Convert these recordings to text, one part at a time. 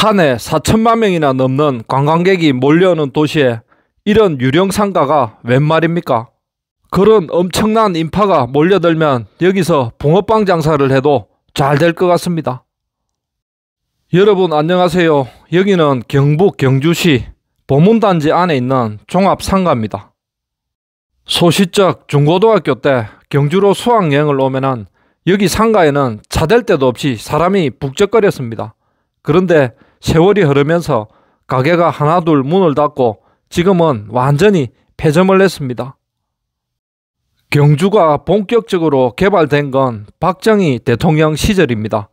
한 해 4천만 명이나 넘는 관광객이 몰려오는 도시에 이런 유령 상가가 웬 말입니까? 그런 엄청난 인파가 몰려들면 여기서 붕어빵 장사를 해도 잘 될 것 같습니다. 여러분 안녕하세요. 여기는 경북 경주시 보문단지 안에 있는 종합상가입니다. 소시적 중고등학교 때 경주로 수학여행을 오면은 여기 상가에는 차댈 데도 없이 사람이 북적거렸습니다. 그런데 세월이 흐르면서 가게가 하나둘 문을 닫고 지금은 완전히 폐점을 냈습니다 경주가 본격적으로 개발된 건 박정희 대통령 시절입니다.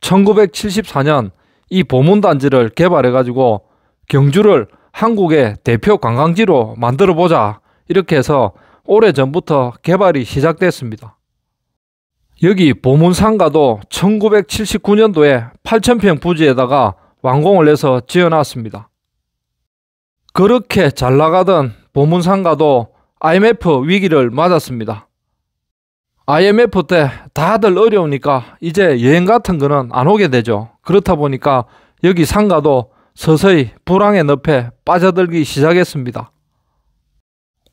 1974년 이 보문단지를 개발해가지고 경주를 한국의 대표 관광지로 만들어 보자 이렇게 해서 오래전부터 개발이 시작됐습니다. 여기 보문상가도 1979년도에 8,000평 부지에다가 완공을 해서 지어놨습니다. 그렇게 잘 나가던 보문상가도 IMF 위기를 맞았습니다. IMF 때 다들 어려우니까 이제 여행 같은 거는 안 오게 되죠. 그렇다 보니까 여기 상가도 서서히 불황의 늪에 빠져들기 시작했습니다.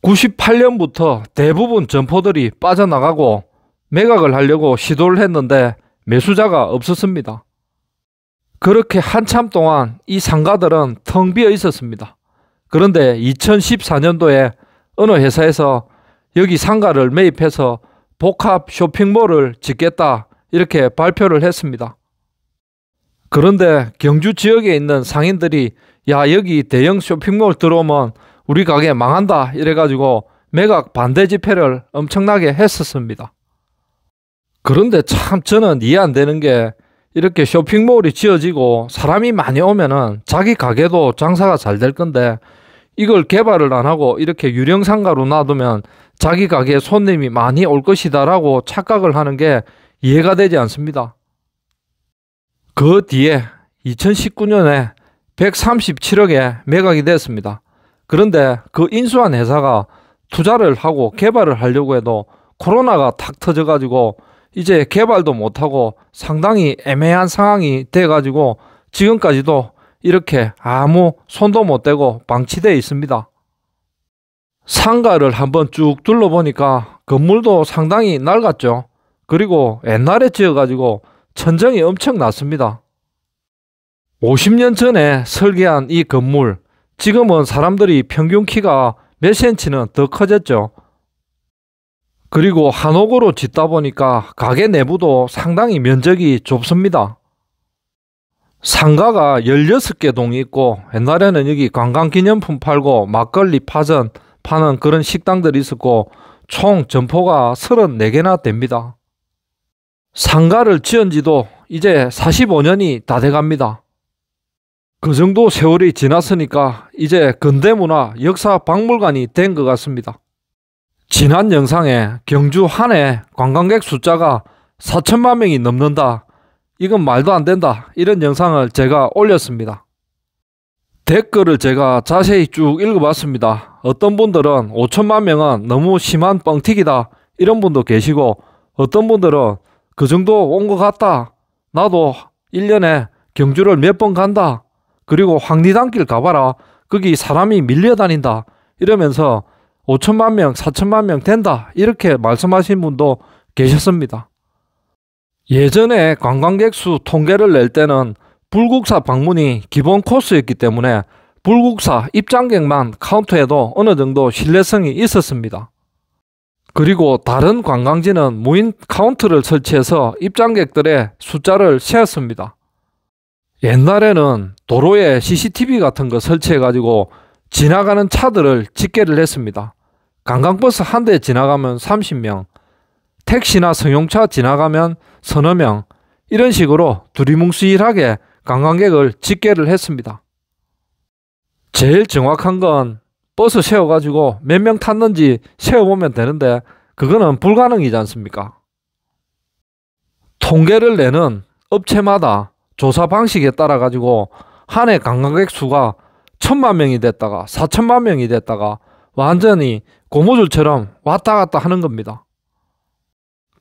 98년부터 대부분 점포들이 빠져나가고 매각을 하려고 시도를 했는데 매수자가 없었습니다. 그렇게 한참 동안 이 상가들은 텅 비어 있었습니다. 그런데 2014년도에 어느 회사에서 여기 상가를 매입해서 복합 쇼핑몰을 짓겠다 이렇게 발표를 했습니다. 그런데 경주 지역에 있는 상인들이 야 여기 대형 쇼핑몰 들어오면 우리 가게 망한다 이래가지고 매각 반대 집회를 엄청나게 했었습니다. 그런데 참 저는 이해 안 되는 게 이렇게 쇼핑몰이 지어지고 사람이 많이 오면은 자기 가게도 장사가 잘 될 건데 이걸 개발을 안 하고 이렇게 유령상가로 놔두면 자기 가게에 손님이 많이 올 것이다라고 착각을 하는 게 이해가 되지 않습니다. 그 뒤에 2019년에 137억에 매각이 됐습니다. 그런데 그 인수한 회사가 투자를 하고 개발을 하려고 해도 코로나가 탁 터져가지고 이제 개발도 못하고 상당히 애매한 상황이 돼가지고 지금까지도 이렇게 아무 손도 못 대고 방치되어 있습니다. 상가를 한번 쭉 둘러보니까 건물도 상당히 낡았죠. 그리고 옛날에 지어가지고 천정이 엄청 났습니다. 50년 전에 설계한 이 건물, 지금은 사람들이 평균 키가 몇 센치는 더 커졌죠. 그리고 한옥으로 짓다 보니까 가게 내부도 상당히 면적이 좁습니다. 상가가 16개 동이 있고 옛날에는 여기 관광기념품 팔고 막걸리 파전 파는 그런 식당들이 있었고 총 점포가 34개나 됩니다. 상가를 지은 지도 이제 45년이 다 돼갑니다. 그 정도 세월이 지났으니까 이제 근대문화 역사 박물관이 된 것 같습니다. 지난 영상에 경주 한 해 관광객 숫자가 4천만 명이 넘는다. 이건 말도 안 된다. 이런 영상을 제가 올렸습니다. 댓글을 제가 자세히 쭉 읽어봤습니다. 어떤 분들은 5천만 명은 너무 심한 뻥튀기다. 이런 분도 계시고 어떤 분들은 그 정도 온 것 같다. 나도 1년에 경주를 몇 번 간다. 그리고 황리단길 가봐라. 거기 사람이 밀려 다닌다. 이러면서 5천만 명, 4천만 명 된다. 이렇게 말씀하신 분도 계셨습니다. 예전에 관광객 수 통계를 낼 때는 불국사 방문이 기본 코스였기 때문에 불국사 입장객만 카운트해도 어느 정도 신뢰성이 있었습니다. 그리고 다른 관광지는 무인 카운트를 설치해서 입장객들의 숫자를 세었습니다. 옛날에는 도로에 CCTV 같은 거 설치해가지고 지나가는 차들을 집계를 했습니다. 관광버스 한 대 지나가면 30명, 택시나 승용차 지나가면 서너 명, 이런 식으로 두리뭉실하게 관광객을 집계를 했습니다. 제일 정확한 건 버스 세워가지고 몇 명 탔는지 세워보면 되는데 그거는 불가능이지 않습니까? 통계를 내는 업체마다 조사 방식에 따라 가지고 한 해 관광객 수가 천만 명이 됐다가 사천만 명이 됐다가 완전히 고무줄처럼 왔다 갔다 하는 겁니다.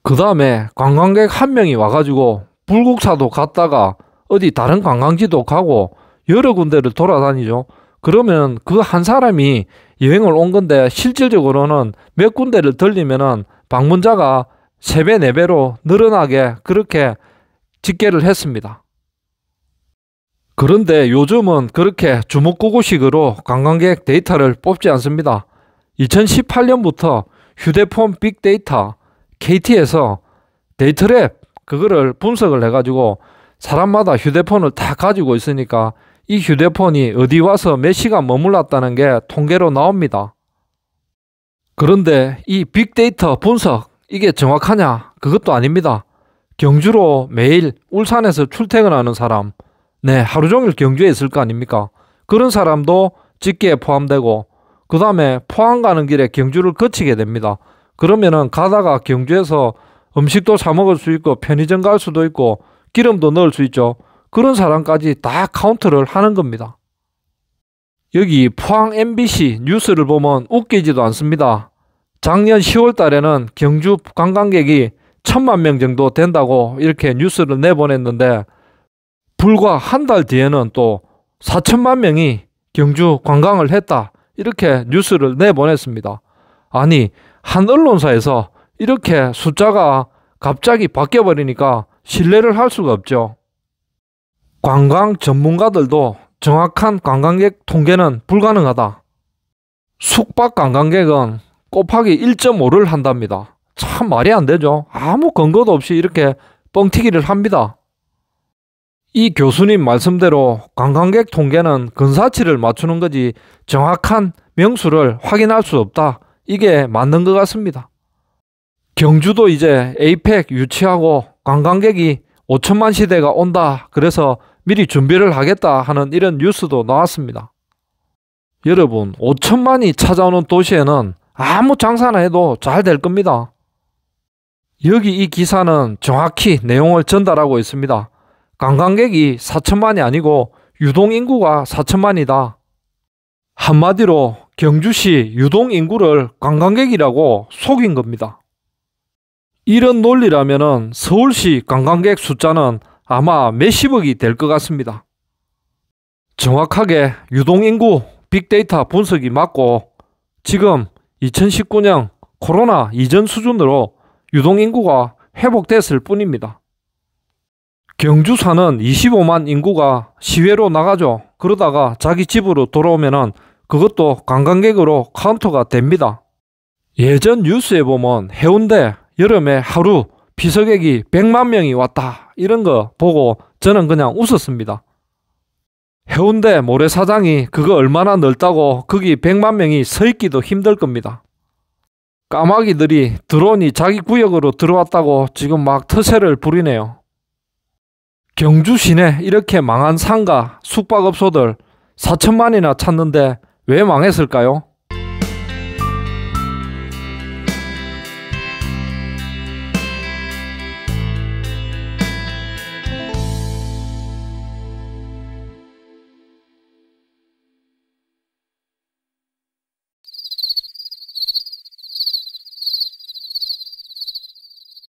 그 다음에 관광객 한 명이 와가지고 불국사도 갔다가 어디 다른 관광지도 가고 여러 군데를 돌아다니죠. 그러면 그 한 사람이 여행을 온 건데 실질적으로는 몇 군데를 들리면은 방문자가 세 배 네배로 늘어나게 그렇게 집계를 했습니다. 그런데 요즘은 그렇게 주먹구구식으로 관광객 데이터를 뽑지 않습니다. 2018년부터 휴대폰 빅데이터 KT에서 데이터랩 그거를 분석을 해가지고 사람마다 휴대폰을 다 가지고 있으니까 이 휴대폰이 어디 와서 몇 시간 머물렀다는 게 통계로 나옵니다. 그런데 이 빅데이터 분석 이게 정확하냐? 그것도 아닙니다. 경주로 매일 울산에서 출퇴근하는 사람, 네, 하루 종일 경주에 있을 거 아닙니까? 그런 사람도 직계에 포함되고 그 다음에 포항 가는 길에 경주를 거치게 됩니다. 그러면은 가다가 경주에서 음식도 사 먹을 수 있고 편의점 갈 수도 있고 기름도 넣을 수 있죠. 그런 사람까지 다 카운트를 하는 겁니다. 여기 포항 MBC 뉴스를 보면 웃기지도 않습니다. 작년 10월 달에는 경주 관광객이 천만 명 정도 된다고 이렇게 뉴스를 내보냈는데 불과 한 달 뒤에는 또 4천만 명이 경주 관광을 했다. 이렇게 뉴스를 내보냈습니다. 아니, 한 언론사에서 이렇게 숫자가 갑자기 바뀌어버리니까 신뢰를 할 수가 없죠. 관광 전문가들도 정확한 관광객 통계는 불가능하다. 숙박 관광객은 곱하기 1.5를 한답니다. 참 말이 안 되죠. 아무 근거도 없이 이렇게 뻥튀기를 합니다. 이 교수님 말씀대로 관광객 통계는 근사치를 맞추는 거지 정확한 명수를 확인할 수 없다. 이게 맞는 것 같습니다. 경주도 이제 에이펙 유치하고 관광객이 5천만 시대가 온다. 그래서 미리 준비를 하겠다 하는 이런 뉴스도 나왔습니다. 여러분, 5천만이 찾아오는 도시에는 아무 장사나 해도 잘 될 겁니다. 여기 이 기사는 정확히 내용을 전달하고 있습니다. 관광객이 4천만이 아니고 유동인구가 4천만이다. 한마디로 경주시 유동인구를 관광객이라고 속인 겁니다. 이런 논리라면 서울시 관광객 숫자는 아마 몇십억이 될 것 같습니다. 정확하게 유동인구 빅데이터 분석이 맞고 지금 2019년 코로나 이전 수준으로 유동인구가 회복됐을 뿐입니다. 경주 사는 25만 인구가 시외로 나가죠. 그러다가 자기 집으로 돌아오면은 그것도 관광객으로 카운터가 됩니다. 예전 뉴스에 보면 해운대 여름에 하루 비서객이 100만 명이 왔다 이런 거 보고 저는 그냥 웃었습니다. 해운대 모래사장이 그거 얼마나 넓다고 거기 100만 명이 서 있기도 힘들 겁니다. 까마귀들이 드론이 자기 구역으로 들어왔다고 지금 막 터세를 부리네요. 경주 시내 이렇게 망한 상가, 숙박업소들 4천만이나 찾는데 왜 망했을까요?